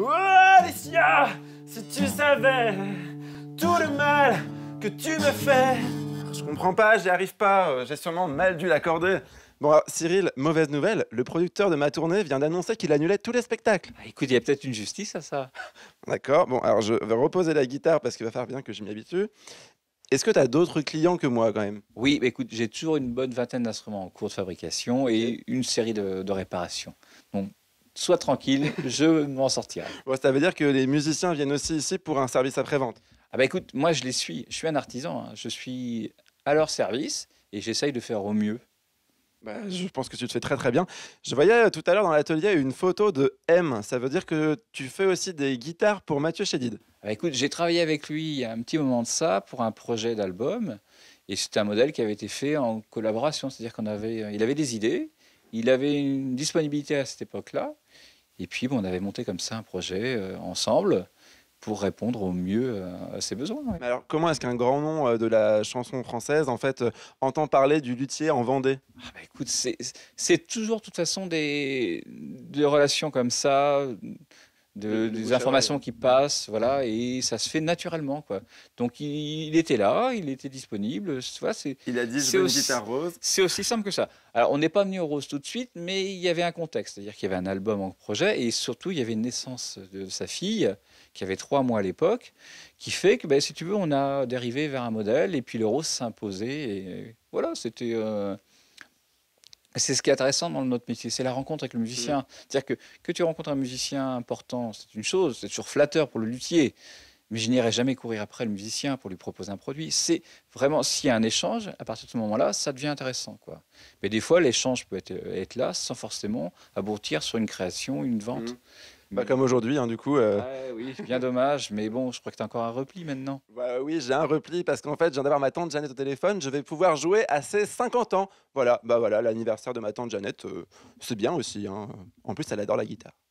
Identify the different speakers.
Speaker 1: Oh Alicia, si tu savais tout le mal que tu me fais. Je comprends pas, j'y arrive pas, euh, j'ai sûrement mal dû l'accorder. Bon, Cyril, mauvaise nouvelle, le producteur de ma tournée vient d'annoncer qu'il annulait tous les spectacles. Ah, écoute, il y a peut-être une justice à ça. D'accord, bon, alors je vais reposer la guitare parce qu'il va faire bien que je m'y habitue. Est-ce que tu as d'autres clients que moi quand même Oui, écoute, j'ai toujours une
Speaker 2: bonne vingtaine d'instruments en cours de fabrication et une série de, réparations. Donc sois tranquille, je m'en sortirai. ça veut dire que les musiciens
Speaker 1: viennent aussi ici pour un service après-vente
Speaker 2: ah bah écoute, moi je les suis, je suis un artisan, hein. je suis à leur service et j'essaye de faire
Speaker 1: au mieux. Bah, je pense que tu te fais très très bien. Je voyais euh, tout à l'heure dans l'atelier une photo de M. Ça veut dire que tu fais aussi des guitares pour Mathieu Chédid. Ah bah, écoute, j'ai travaillé avec
Speaker 2: lui il y a un petit moment de ça pour un projet d'album. Et c'est un modèle qui avait été fait en collaboration. C'est-à-dire qu'il avait, euh, avait des idées il avait une disponibilité à cette époque-là. Et puis, on avait monté comme ça un projet euh, ensemble pour répondre au mieux euh, à
Speaker 1: ses besoins. Alors, comment est-ce qu'un grand nom euh, de la chanson française, en fait, entend parler du luthier en Vendée ah, bah, Écoute, c'est toujours, de toute façon, des relations
Speaker 2: comme ça, des informations qui passent, voilà, et ça se fait naturellement, quoi. Donc il, était là, il était disponible, c'est. Il a dit rose. C'est aussi simple que ça. Alors on n'est pas venu au rose tout de suite, mais il y avait un contexte, c'est-à-dire qu'il y avait un album en projet et surtout il y avait une naissance de sa fille qui avait trois mois à l'époque, qui fait que, ben, si tu veux, on a dérivé vers un modèle et puis le rose s'imposait et voilà, c'était. Euh, c'est ce qui est intéressant dans notre métier, c'est la rencontre avec le musicien. Mmh. C'est-à-dire que que tu rencontres un musicien important, c'est une chose, c'est toujours flatteur pour le luthier. Mais je n'irai jamais courir après le musicien pour lui proposer un produit. C'est vraiment, s'il y a un échange, à partir de ce moment-là, ça devient intéressant. Quoi. Mais des fois, l'échange peut être, euh, être, là sans forcément aboutir sur une création, une
Speaker 1: vente. Mmh comme aujourd'hui, hein, du coup. Euh. Ah oui, bien dommage, mais bon, je crois que tu as encore un repli maintenant. Bah, oui, j'ai un repli parce qu'en fait, je viens d'avoir ma tante Jeannette au téléphone, je vais pouvoir jouer à ses 50 ans. Voilà, bah voilà, l'anniversaire de ma tante Jeannette, euh, c'est bien aussi. Hein. En plus, elle adore la guitare.